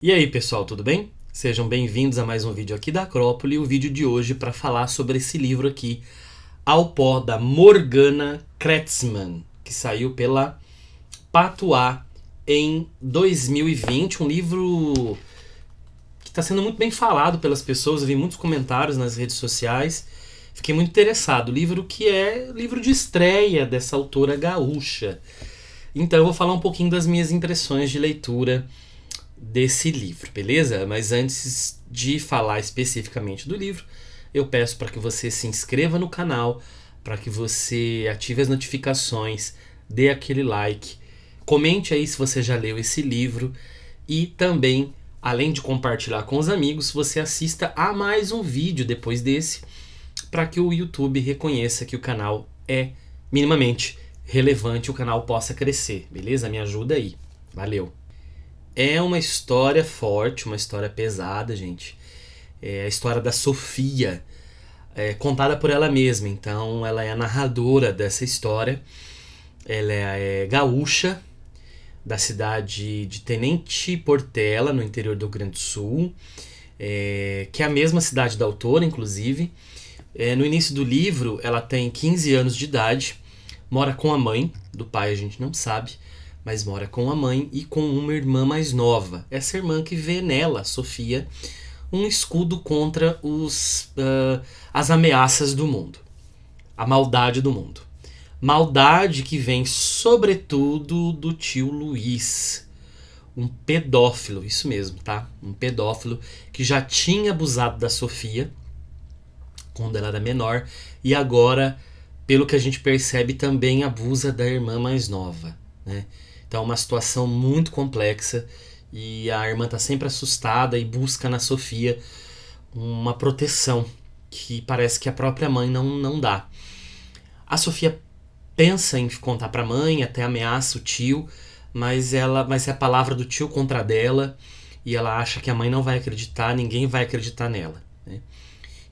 E aí pessoal, tudo bem? Sejam bem-vindos a mais um vídeo aqui da Acrópole, o vídeo de hoje para falar sobre esse livro aqui, Ao Pó, da Morgana Kretzmann, que saiu pela Patuá em 2020, um livro está sendo muito bem falado pelas pessoas, eu vi muitos comentários nas redes sociais. Fiquei muito interessado. Livro que é livro de estreia dessa autora gaúcha. Então eu vou falar um pouquinho das minhas impressões de leitura desse livro, beleza? Mas antes de falar especificamente do livro, eu peço para que você se inscreva no canal, para que você ative as notificações, dê aquele like, comente aí se você já leu esse livro e também Além de compartilhar com os amigos, você assista a mais um vídeo depois desse para que o YouTube reconheça que o canal é minimamente relevante, o canal possa crescer, beleza? Me ajuda aí. Valeu. É uma história forte, uma história pesada, gente. É a história da Sofia, é contada por ela mesma. Então, ela é a narradora dessa história. Ela é, é gaúcha, da cidade de Tenente Portela, no interior do Rio Grande do Sul, é, que é a mesma cidade da autora, inclusive. É, no início do livro, ela tem 15 anos de idade, mora com a mãe, do pai a gente não sabe, mas mora com a mãe e com uma irmã mais nova. Essa irmã que vê nela, Sofia, um escudo contra os, uh, as ameaças do mundo, a maldade do mundo. Maldade que vem, sobretudo, do tio Luiz, um pedófilo, isso mesmo, tá? Um pedófilo que já tinha abusado da Sofia quando ela era menor e agora, pelo que a gente percebe, também abusa da irmã mais nova, né? Então, é uma situação muito complexa e a irmã tá sempre assustada e busca na Sofia uma proteção que parece que a própria mãe não, não dá. A Sofia pensa em contar pra mãe, até ameaça o tio, mas ela vai ser é a palavra do tio contra dela e ela acha que a mãe não vai acreditar, ninguém vai acreditar nela. Né?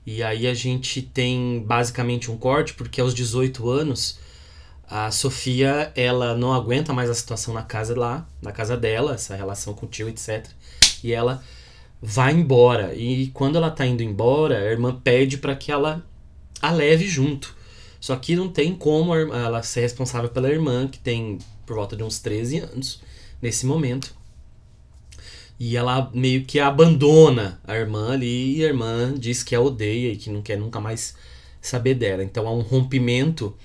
E aí a gente tem basicamente um corte, porque aos 18 anos a Sofia ela não aguenta mais a situação na casa lá, na casa dela, essa relação com o tio, etc. E ela vai embora. E quando ela tá indo embora, a irmã pede para que ela a leve junto. Só que não tem como ela ser responsável pela irmã, que tem por volta de uns 13 anos, nesse momento. E ela meio que abandona a irmã ali, e a irmã diz que a odeia e que não quer nunca mais saber dela. Então há um rompimento,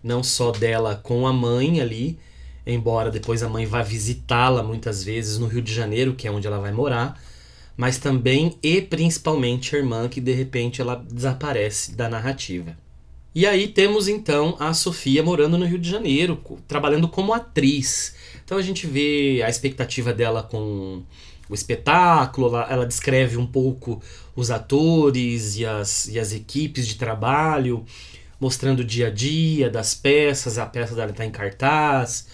não só dela com a mãe ali, embora depois a mãe vá visitá-la muitas vezes no Rio de Janeiro, que é onde ela vai morar, mas também e principalmente a irmã, que de repente ela desaparece da narrativa. E aí temos então a Sofia morando no Rio de Janeiro, trabalhando como atriz. Então a gente vê a expectativa dela com o espetáculo, ela, ela descreve um pouco os atores e as, e as equipes de trabalho, mostrando o dia a dia das peças, a peça dela está em cartaz,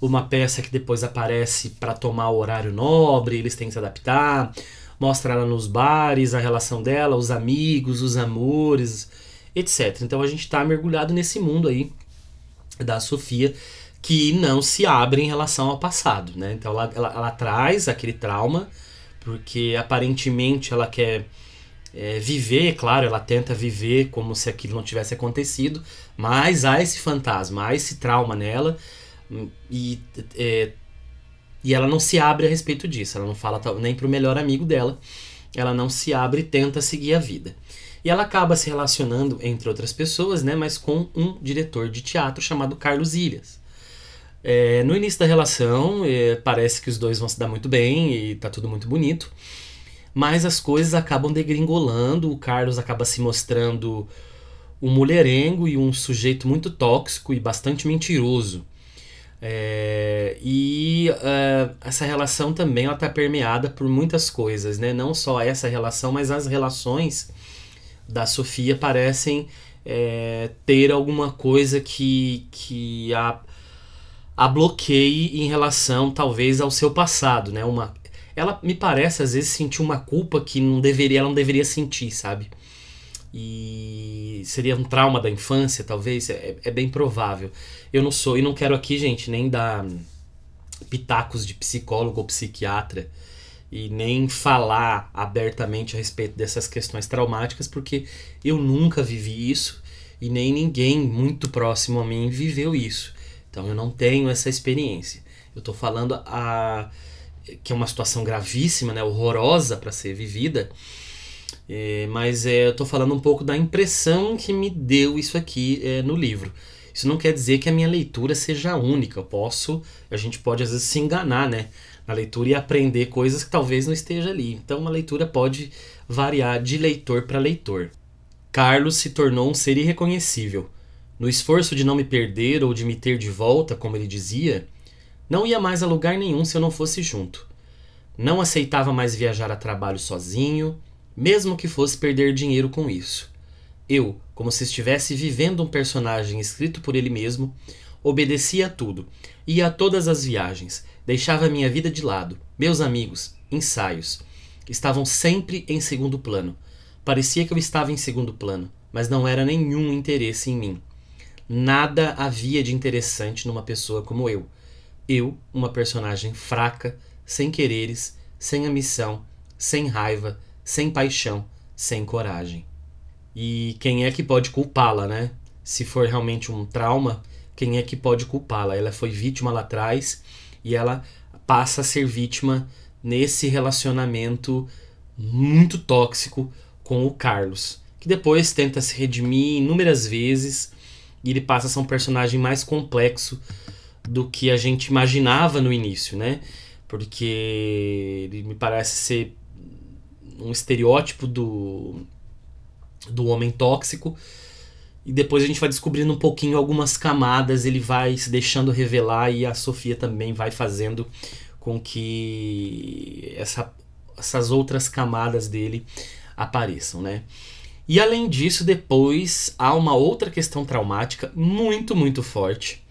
uma peça que depois aparece para tomar o horário nobre, eles têm que se adaptar, mostra ela nos bares, a relação dela, os amigos, os amores etc. Então a gente está mergulhado nesse mundo aí da Sofia que não se abre em relação ao passado, né? Então ela, ela, ela traz aquele trauma porque aparentemente ela quer é, viver, é claro, ela tenta viver como se aquilo não tivesse acontecido, mas há esse fantasma, há esse trauma nela e é, e ela não se abre a respeito disso. Ela não fala nem para o melhor amigo dela. Ela não se abre e tenta seguir a vida. E ela acaba se relacionando, entre outras pessoas, né, mas com um diretor de teatro chamado Carlos Ilhas. É, no início da relação, é, parece que os dois vão se dar muito bem e tá tudo muito bonito, mas as coisas acabam degringolando, o Carlos acaba se mostrando um mulherengo e um sujeito muito tóxico e bastante mentiroso. É, e é, essa relação também ela tá permeada por muitas coisas, né? Não só essa relação, mas as relações da Sofia parecem é, ter alguma coisa que, que a, a bloqueie em relação talvez ao seu passado, né? Uma, ela me parece às vezes sentir uma culpa que não deveria, ela não deveria sentir, sabe? E seria um trauma da infância, talvez, é, é bem provável. Eu não sou e não quero aqui, gente, nem dar pitacos de psicólogo ou psiquiatra e nem falar abertamente a respeito dessas questões traumáticas, porque eu nunca vivi isso e nem ninguém muito próximo a mim viveu isso. Então eu não tenho essa experiência. Eu estou falando a que é uma situação gravíssima, né, horrorosa para ser vivida. É, mas é, eu estou falando um pouco da impressão que me deu isso aqui é, no livro. Isso não quer dizer que a minha leitura seja única. Eu posso, a gente pode às vezes se enganar, né? na leitura e aprender coisas que talvez não esteja ali. Então, uma leitura pode variar de leitor para leitor. Carlos se tornou um ser irreconhecível. No esforço de não me perder ou de me ter de volta, como ele dizia, não ia mais a lugar nenhum se eu não fosse junto. Não aceitava mais viajar a trabalho sozinho, mesmo que fosse perder dinheiro com isso. Eu, como se estivesse vivendo um personagem escrito por ele mesmo, Obedecia a tudo. Ia a todas as viagens. Deixava minha vida de lado. Meus amigos, ensaios. Estavam sempre em segundo plano. Parecia que eu estava em segundo plano, mas não era nenhum interesse em mim. Nada havia de interessante numa pessoa como eu. Eu, uma personagem fraca, sem quereres, sem ambição, sem raiva, sem paixão, sem coragem. E quem é que pode culpá-la, né? Se for realmente um trauma, quem é que pode culpá-la. Ela foi vítima lá atrás e ela passa a ser vítima nesse relacionamento muito tóxico com o Carlos, que depois tenta se redimir inúmeras vezes e ele passa a ser um personagem mais complexo do que a gente imaginava no início, né? Porque ele me parece ser um estereótipo do, do homem tóxico, e depois a gente vai descobrindo um pouquinho algumas camadas, ele vai se deixando revelar e a Sofia também vai fazendo com que essa, essas outras camadas dele apareçam, né? E além disso, depois há uma outra questão traumática muito, muito forte,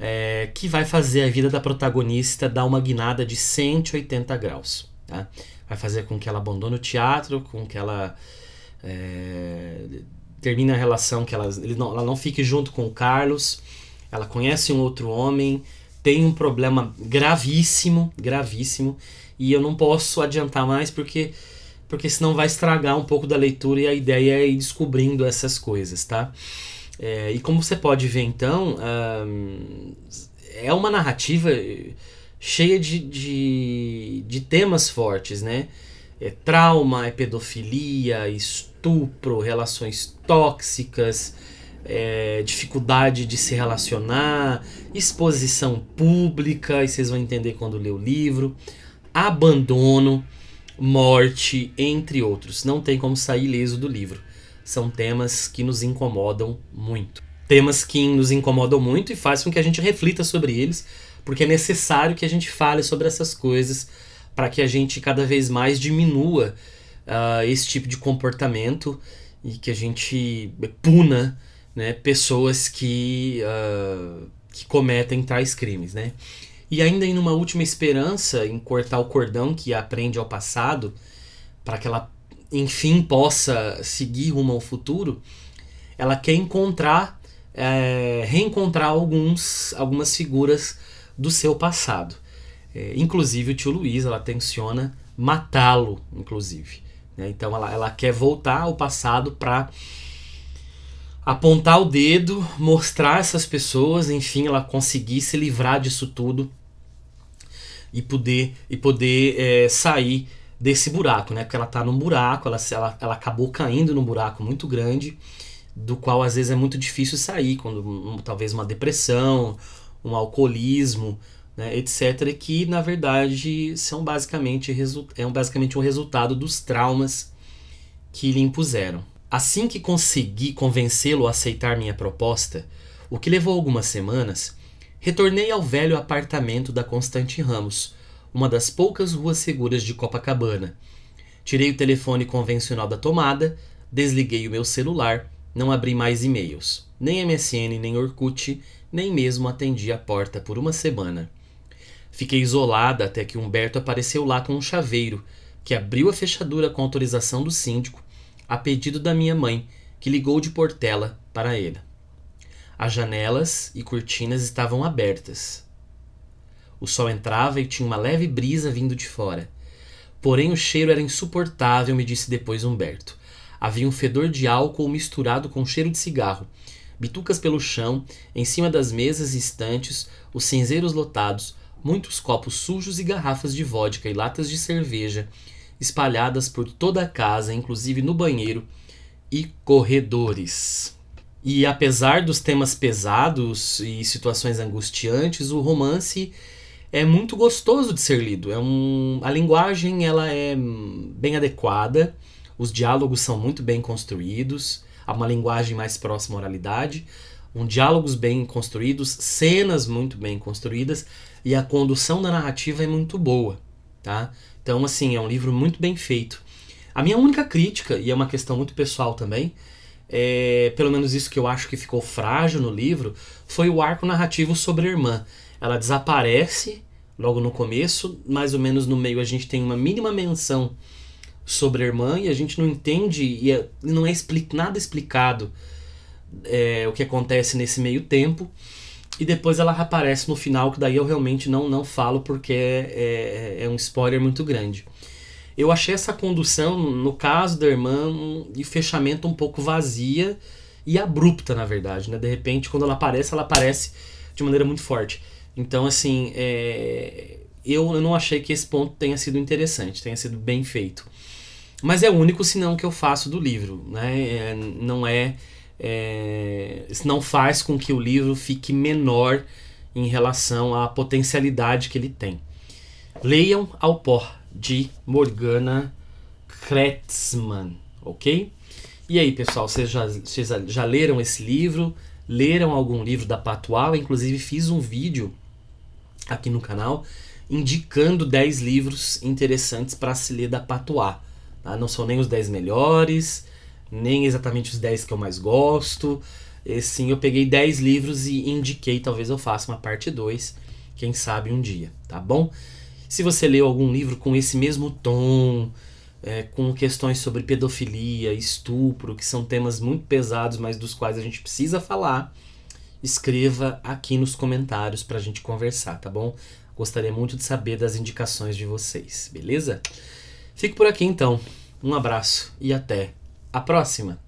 é, que vai fazer a vida da protagonista dar uma guinada de 180 graus. Tá? Vai fazer com que ela abandone o teatro, com que ela é, termina a relação, que ela, não, ela não fique junto com o Carlos, ela conhece um outro homem, tem um problema gravíssimo, gravíssimo, e eu não posso adiantar mais porque porque senão vai estragar um pouco da leitura e a ideia é ir descobrindo essas coisas, tá? É, e como você pode ver então, hum, é uma narrativa cheia de, de, de temas fortes, né? É trauma, é pedofilia, estudo estupro, relações tóxicas, é, dificuldade de se relacionar, exposição pública, e vocês vão entender quando ler o livro, abandono, morte, entre outros. Não tem como sair ileso do livro. São temas que nos incomodam muito. Temas que nos incomodam muito e faz com que a gente reflita sobre eles, porque é necessário que a gente fale sobre essas coisas para que a gente cada vez mais diminua uh, esse tipo de comportamento e que a gente puna né, pessoas que, uh, que cometem tais crimes. Né? E ainda em uma última esperança em cortar o cordão que aprende ao passado, para que ela enfim possa seguir rumo ao futuro, ela quer encontrar, é, reencontrar alguns, algumas figuras do seu passado. É, inclusive o tio Luiz, ela tenciona matá-lo, inclusive. Né? Então ela, ela quer voltar ao passado para apontar o dedo, mostrar essas pessoas, enfim, ela conseguir se livrar disso tudo e poder e poder é, sair desse buraco, né? Porque ela tá num buraco, ela, ela, ela acabou caindo num buraco muito grande, do qual às vezes é muito difícil sair, quando um, talvez uma depressão, um alcoolismo, né, etc., que na verdade são basicamente, é basicamente um resultado dos traumas que lhe impuseram. Assim que consegui convencê-lo a aceitar minha proposta, o que levou algumas semanas, retornei ao velho apartamento da Constante Ramos, uma das poucas ruas seguras de Copacabana. Tirei o telefone convencional da tomada, desliguei o meu celular, não abri mais e-mails, nem MSN, nem Orkut, nem mesmo atendi a porta por uma semana. Fiquei isolada até que Humberto apareceu lá com um chaveiro, que abriu a fechadura com autorização do síndico, a pedido da minha mãe, que ligou de Portela para ele. As janelas e cortinas estavam abertas. O sol entrava e tinha uma leve brisa vindo de fora. Porém, o cheiro era insuportável, me disse depois Humberto. Havia um fedor de álcool misturado com cheiro de cigarro, bitucas pelo chão, em cima das mesas e estantes, os cinzeiros lotados, muitos copos sujos e garrafas de vodka e latas de cerveja espalhadas por toda a casa, inclusive no banheiro e corredores. E apesar dos temas pesados e situações angustiantes, o romance é muito gostoso de ser lido. É um, a linguagem ela é bem adequada, os diálogos são muito bem construídos, há uma linguagem mais próxima à oralidade, um diálogos bem construídos, cenas muito bem construídas e a condução da narrativa é muito boa, tá? Então, assim, é um livro muito bem feito. A minha única crítica, e é uma questão muito pessoal também, é, pelo menos isso que eu acho que ficou frágil no livro, foi o arco narrativo sobre a irmã. Ela desaparece logo no começo, mais ou menos no meio a gente tem uma mínima menção sobre a irmã e a gente não entende e é, não é expli nada explicado é, o que acontece nesse meio tempo. E depois ela aparece no final, que daí eu realmente não, não falo porque é, é, é, um spoiler muito grande. Eu achei essa condução, no caso da irmã, e de fechamento um pouco vazia e abrupta, na verdade. Né? De repente, quando ela aparece, ela aparece de maneira muito forte. Então, assim, é, eu, eu não achei que esse ponto tenha sido interessante, tenha sido bem feito. Mas é o único sinão que eu faço do livro, né? É, não é é, isso não faz com que o livro fique menor em relação à potencialidade que ele tem. Leiam Ao Pó, de Morgana Kretzmann, ok? E aí, pessoal, vocês já, vocês já leram esse livro? Leram algum livro da Patois? Inclusive, fiz um vídeo aqui no canal indicando 10 livros interessantes para se ler da Patuá. Tá? Não são nem os 10 melhores, nem exatamente os 10 que eu mais gosto. E, sim, eu peguei 10 livros e indiquei, talvez eu faça uma parte 2, quem sabe um dia, tá bom? Se você leu algum livro com esse mesmo tom, é, com questões sobre pedofilia, estupro, que são temas muito pesados, mas dos quais a gente precisa falar, escreva aqui nos comentários para a gente conversar, tá bom? Gostaria muito de saber das indicações de vocês, beleza? Fico por aqui então. Um abraço e até a próxima!